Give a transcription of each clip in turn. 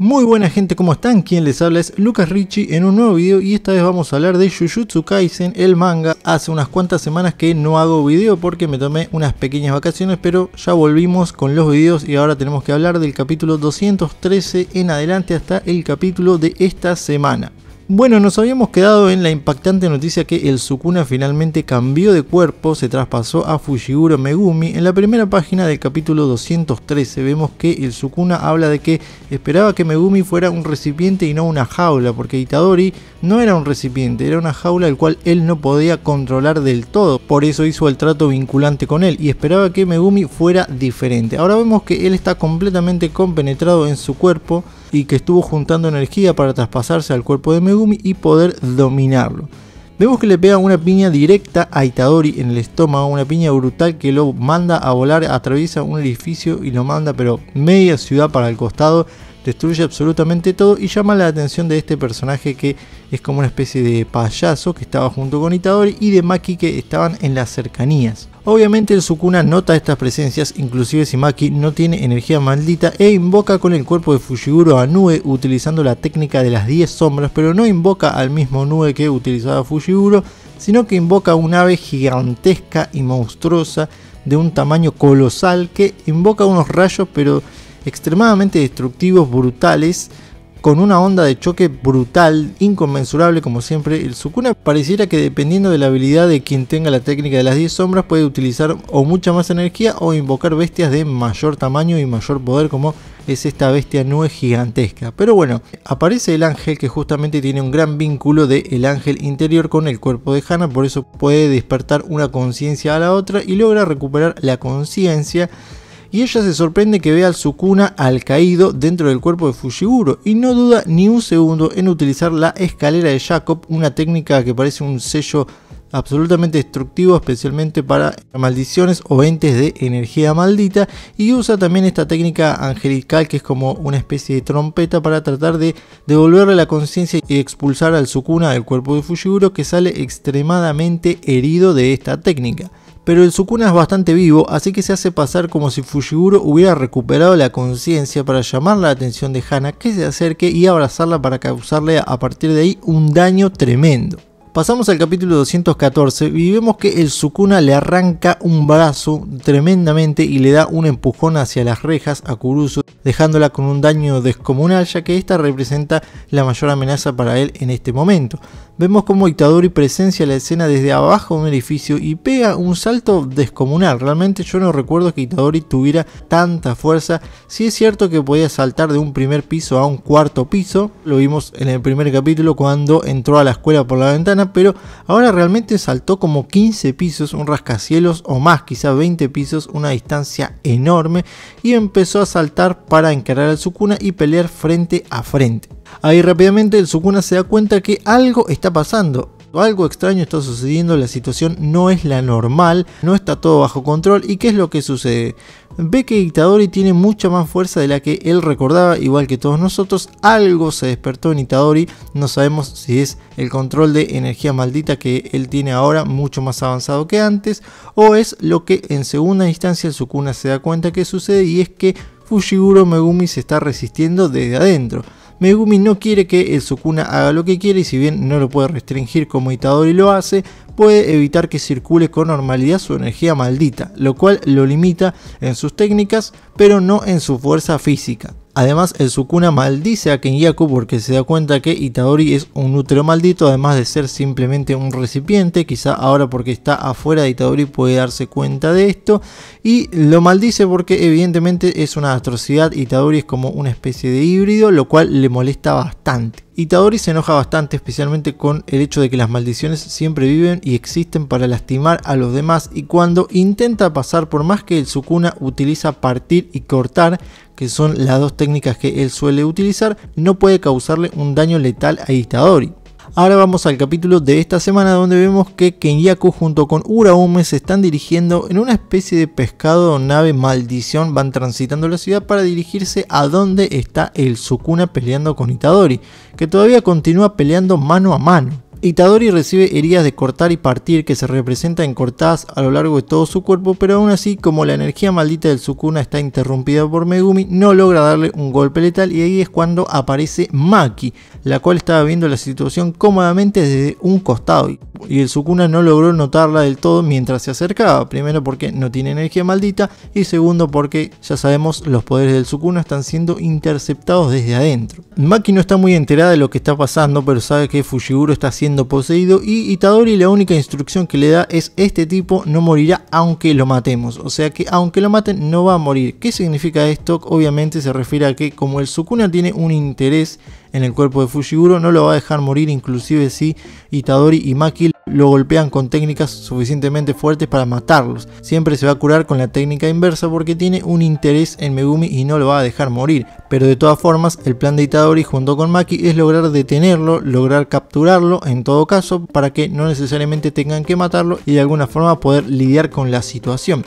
Muy buena gente, ¿cómo están? Quien les habla es Lucas Richie en un nuevo video y esta vez vamos a hablar de Jujutsu Kaisen, el manga. Hace unas cuantas semanas que no hago video porque me tomé unas pequeñas vacaciones, pero ya volvimos con los videos y ahora tenemos que hablar del capítulo 213 en adelante hasta el capítulo de esta semana. Bueno, nos habíamos quedado en la impactante noticia que el Sukuna finalmente cambió de cuerpo, se traspasó a Fushiguro Megumi. En la primera página del capítulo 213 vemos que el Sukuna habla de que esperaba que Megumi fuera un recipiente y no una jaula, porque Itadori no era un recipiente, era una jaula el cual él no podía controlar del todo, por eso hizo el trato vinculante con él y esperaba que Megumi fuera diferente. Ahora vemos que él está completamente compenetrado en su cuerpo, y que estuvo juntando energía para traspasarse al cuerpo de Megumi y poder dominarlo. Vemos que le pega una piña directa a Itadori en el estómago, una piña brutal que lo manda a volar, atraviesa un edificio y lo manda pero media ciudad para el costado destruye absolutamente todo y llama la atención de este personaje que es como una especie de payaso que estaba junto con Itadori y de Maki que estaban en las cercanías. Obviamente el Sukuna nota estas presencias, inclusive si Maki no tiene energía maldita e invoca con el cuerpo de Fushiguro a Nue utilizando la técnica de las 10 sombras, pero no invoca al mismo Nue que utilizaba Fushiguro sino que invoca un ave gigantesca y monstruosa de un tamaño colosal que invoca unos rayos pero extremadamente destructivos, brutales, con una onda de choque brutal, inconmensurable como siempre. El Sukuna pareciera que dependiendo de la habilidad de quien tenga la técnica de las 10 sombras puede utilizar o mucha más energía o invocar bestias de mayor tamaño y mayor poder como es esta bestia nube gigantesca. Pero bueno, aparece el ángel que justamente tiene un gran vínculo del el ángel interior con el cuerpo de Hannah, por eso puede despertar una conciencia a la otra y logra recuperar la conciencia y ella se sorprende que vea al Sukuna al caído dentro del cuerpo de Fushiguro y no duda ni un segundo en utilizar la escalera de Jacob, una técnica que parece un sello absolutamente destructivo especialmente para maldiciones o entes de energía maldita y usa también esta técnica angelical que es como una especie de trompeta para tratar de devolverle la conciencia y expulsar al Sukuna del cuerpo de Fushiguro que sale extremadamente herido de esta técnica pero el Sukuna es bastante vivo, así que se hace pasar como si Fushiguro hubiera recuperado la conciencia para llamar la atención de Hana que se acerque y abrazarla para causarle a partir de ahí un daño tremendo. Pasamos al capítulo 214 y vemos que el Sukuna le arranca un brazo tremendamente y le da un empujón hacia las rejas a Kurusu, dejándola con un daño descomunal ya que esta representa la mayor amenaza para él en este momento. Vemos como Itadori presencia la escena desde abajo de un edificio y pega un salto descomunal. Realmente yo no recuerdo que Itadori tuviera tanta fuerza. Si es cierto que podía saltar de un primer piso a un cuarto piso. Lo vimos en el primer capítulo cuando entró a la escuela por la ventana. Pero ahora realmente saltó como 15 pisos, un rascacielos o más, quizá 20 pisos, una distancia enorme. Y empezó a saltar para encarar su cuna y pelear frente a frente. Ahí rápidamente el Sukuna se da cuenta que algo está pasando. Algo extraño está sucediendo, la situación no es la normal, no está todo bajo control. ¿Y qué es lo que sucede? Ve que Itadori tiene mucha más fuerza de la que él recordaba, igual que todos nosotros. Algo se despertó en Itadori, no sabemos si es el control de energía maldita que él tiene ahora, mucho más avanzado que antes, o es lo que en segunda instancia el Sukuna se da cuenta que sucede y es que Fushiguro Megumi se está resistiendo desde adentro. Megumi no quiere que el Sukuna haga lo que quiere y si bien no lo puede restringir como Itadori lo hace, puede evitar que circule con normalidad su energía maldita, lo cual lo limita en sus técnicas, pero no en su fuerza física. Además, el Sukuna maldice a Kenyaku porque se da cuenta que Itadori es un útero maldito, además de ser simplemente un recipiente, quizá ahora porque está afuera de Itadori puede darse cuenta de esto, y lo maldice porque evidentemente es una atrocidad, Itadori es como una especie de híbrido, lo cual le molesta bastante. Itadori se enoja bastante especialmente con el hecho de que las maldiciones siempre viven y existen para lastimar a los demás y cuando intenta pasar por más que el Sukuna utiliza partir y cortar, que son las dos técnicas que él suele utilizar, no puede causarle un daño letal a Itadori. Ahora vamos al capítulo de esta semana donde vemos que Kenyaku junto con Uraume se están dirigiendo en una especie de pescado nave maldición, van transitando la ciudad para dirigirse a donde está el Sukuna peleando con Itadori, que todavía continúa peleando mano a mano. Itadori recibe heridas de cortar y partir que se representan en cortadas a lo largo de todo su cuerpo, pero aún así, como la energía maldita del Sukuna está interrumpida por Megumi, no logra darle un golpe letal y ahí es cuando aparece Maki, la cual estaba viendo la situación cómodamente desde un costado y el Sukuna no logró notarla del todo mientras se acercaba, primero porque no tiene energía maldita y segundo porque ya sabemos los poderes del Sukuna están siendo interceptados desde adentro. Maki no está muy enterada de lo que está pasando, pero sabe que Fushiguro está haciendo poseído y Itadori la única instrucción que le da es este tipo no morirá aunque lo matemos, o sea que aunque lo maten no va a morir. ¿Qué significa esto? Obviamente se refiere a que como el Sukuna tiene un interés en el cuerpo de Fushiguro, no lo va a dejar morir inclusive si Itadori y Maki lo golpean con técnicas suficientemente fuertes para matarlos. Siempre se va a curar con la técnica inversa porque tiene un interés en Megumi y no lo va a dejar morir. Pero de todas formas, el plan de Itadori junto con Maki es lograr detenerlo, lograr capturarlo en todo caso para que no necesariamente tengan que matarlo y de alguna forma poder lidiar con la situación.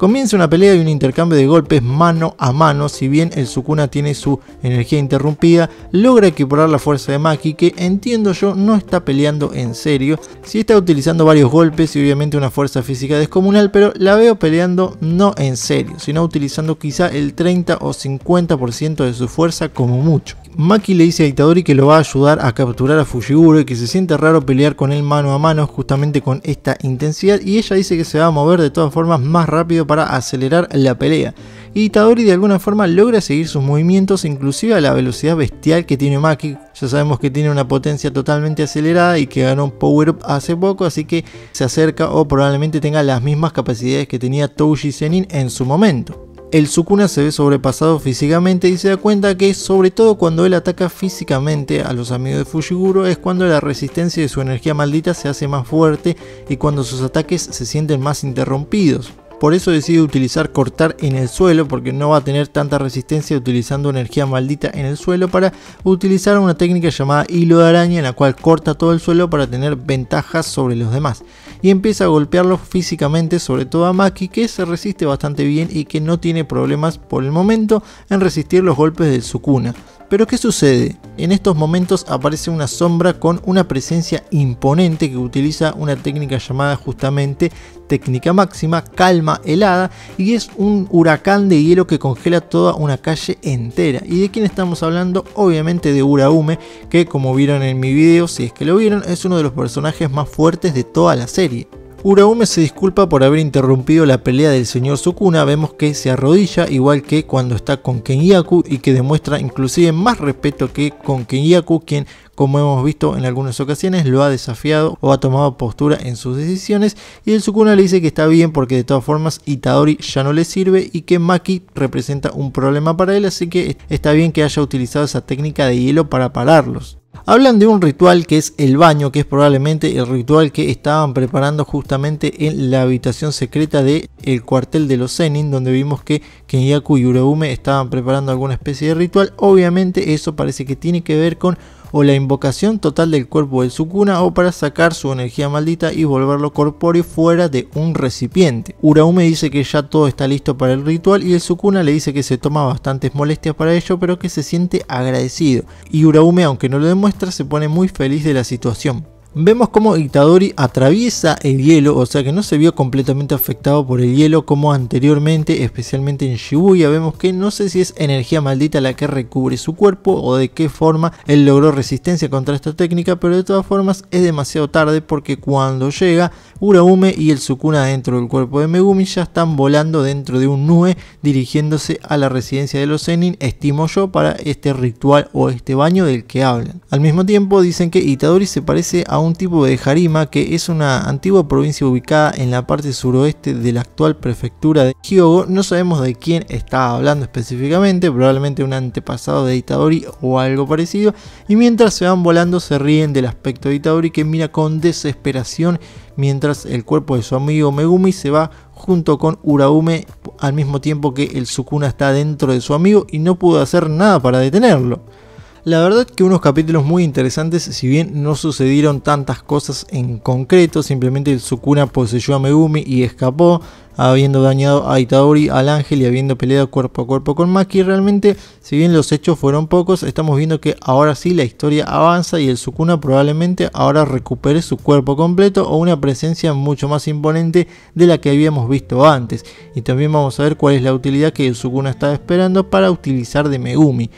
Comienza una pelea y un intercambio de golpes mano a mano, si bien el Sukuna tiene su energía interrumpida, logra equiparar la fuerza de Maki que entiendo yo no está peleando en serio, si está utilizando varios golpes y obviamente una fuerza física descomunal, pero la veo peleando no en serio, sino utilizando quizá el 30 o 50% de su fuerza como mucho. Maki le dice a Itadori que lo va a ayudar a capturar a Fujiguro y que se siente raro pelear con él mano a mano justamente con esta intensidad y ella dice que se va a mover de todas formas más rápido para acelerar la pelea. Y Itadori de alguna forma logra seguir sus movimientos, inclusive a la velocidad bestial que tiene Maki. Ya sabemos que tiene una potencia totalmente acelerada y que ganó un power up hace poco, así que se acerca o probablemente tenga las mismas capacidades que tenía Touji Zenin en su momento. El Sukuna se ve sobrepasado físicamente y se da cuenta que sobre todo cuando él ataca físicamente a los amigos de Fushiguro es cuando la resistencia de su energía maldita se hace más fuerte y cuando sus ataques se sienten más interrumpidos. Por eso decide utilizar cortar en el suelo porque no va a tener tanta resistencia utilizando energía maldita en el suelo para utilizar una técnica llamada hilo de araña en la cual corta todo el suelo para tener ventajas sobre los demás. Y empieza a golpearlos físicamente sobre todo a Maki que se resiste bastante bien y que no tiene problemas por el momento en resistir los golpes de su cuna. Pero ¿qué sucede? En estos momentos aparece una sombra con una presencia imponente que utiliza una técnica llamada justamente técnica máxima, calma helada, y es un huracán de hielo que congela toda una calle entera. ¿Y de quién estamos hablando? Obviamente de Urahume que como vieron en mi video, si es que lo vieron, es uno de los personajes más fuertes de toda la serie. Uraume se disculpa por haber interrumpido la pelea del señor Sukuna, vemos que se arrodilla igual que cuando está con Kenyaku y que demuestra inclusive más respeto que con Kenyaku, quien como hemos visto en algunas ocasiones lo ha desafiado o ha tomado postura en sus decisiones y el Sukuna le dice que está bien porque de todas formas Itadori ya no le sirve y que Maki representa un problema para él, así que está bien que haya utilizado esa técnica de hielo para pararlos. Hablan de un ritual que es el baño, que es probablemente el ritual que estaban preparando justamente en la habitación secreta del el cuartel de los Zenin, donde vimos que Kenyaku y Urebume estaban preparando alguna especie de ritual. Obviamente eso parece que tiene que ver con o la invocación total del cuerpo del Sukuna o para sacar su energía maldita y volverlo corpóreo fuera de un recipiente. Uraume dice que ya todo está listo para el ritual y el Sukuna le dice que se toma bastantes molestias para ello pero que se siente agradecido y Uraume aunque no lo demuestra se pone muy feliz de la situación. Vemos como Itadori atraviesa el hielo, o sea que no se vio completamente afectado por el hielo como anteriormente, especialmente en Shibuya. Vemos que no sé si es energía maldita la que recubre su cuerpo o de qué forma él logró resistencia contra esta técnica, pero de todas formas es demasiado tarde porque cuando llega, Uraume y el Sukuna dentro del cuerpo de Megumi ya están volando dentro de un nube dirigiéndose a la residencia de los Zenin, estimo yo, para este ritual o este baño del que hablan. Al mismo tiempo dicen que Itadori se parece a un tipo de harima que es una antigua provincia ubicada en la parte suroeste de la actual prefectura de Hyogo. No sabemos de quién está hablando específicamente, probablemente un antepasado de Itadori o algo parecido. Y mientras se van volando se ríen del aspecto de Itadori que mira con desesperación mientras el cuerpo de su amigo Megumi se va junto con Uraume al mismo tiempo que el Sukuna está dentro de su amigo y no pudo hacer nada para detenerlo. La verdad que unos capítulos muy interesantes, si bien no sucedieron tantas cosas en concreto, simplemente el Sukuna poseyó a Megumi y escapó, habiendo dañado a Itadori, al ángel y habiendo peleado cuerpo a cuerpo con Maki. Realmente, si bien los hechos fueron pocos, estamos viendo que ahora sí la historia avanza y el Sukuna probablemente ahora recupere su cuerpo completo o una presencia mucho más imponente de la que habíamos visto antes. Y también vamos a ver cuál es la utilidad que el Sukuna estaba esperando para utilizar de Megumi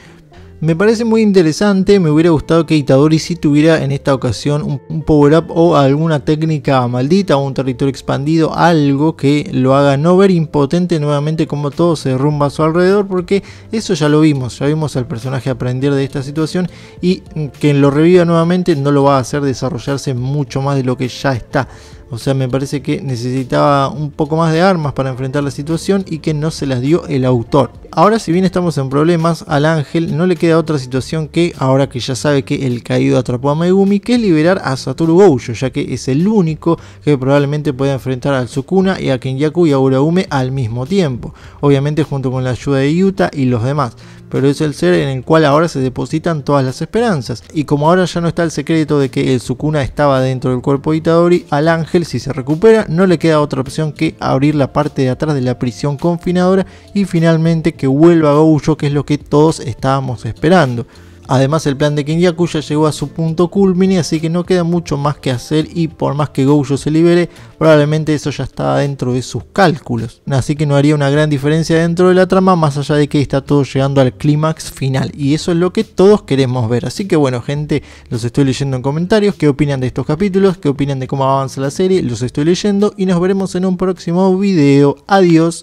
me parece muy interesante, me hubiera gustado que Itadori si tuviera en esta ocasión un, power-up o alguna técnica maldita o un territorio expandido, algo que lo haga no ver impotente nuevamente como todo se derrumba a su alrededor, porque eso ya lo vimos, ya vimos al personaje aprender de esta situación y que lo reviva nuevamente no lo va a hacer desarrollarse mucho más de lo que ya está. O sea, me parece que necesitaba un poco más de armas para enfrentar la situación y que no se las dio el autor. Ahora, si bien estamos en problemas, al ángel no le queda otra situación que, ahora que ya sabe que el caído atrapó a Megumi, que es liberar a Satoru Gojo, ya que es el único que probablemente pueda enfrentar al Sukuna y a Kenyaku y a Uraume al mismo tiempo. Obviamente junto con la ayuda de Yuta y los demás pero es el ser en el cual ahora se depositan todas las esperanzas. Y como ahora ya no está el secreto de que el Sukuna estaba dentro del cuerpo de Itadori, al ángel si se recupera no le queda otra opción que abrir la parte de atrás de la prisión confinadora y finalmente que vuelva a Goujo que es lo que todos estábamos esperando. Además, el plan de Kenyaku ya llegó a su punto culmine, así que no queda mucho más que hacer y por más que Gojo se libere, probablemente eso ya está dentro de sus cálculos. Así que no haría una gran diferencia dentro de la trama, más allá de que está todo llegando al clímax final. Y eso es lo que todos queremos ver. Así que bueno, gente, los estoy leyendo en comentarios, qué opinan de estos capítulos, qué opinan de cómo avanza la serie, los estoy leyendo y nos veremos en un próximo video. Adiós.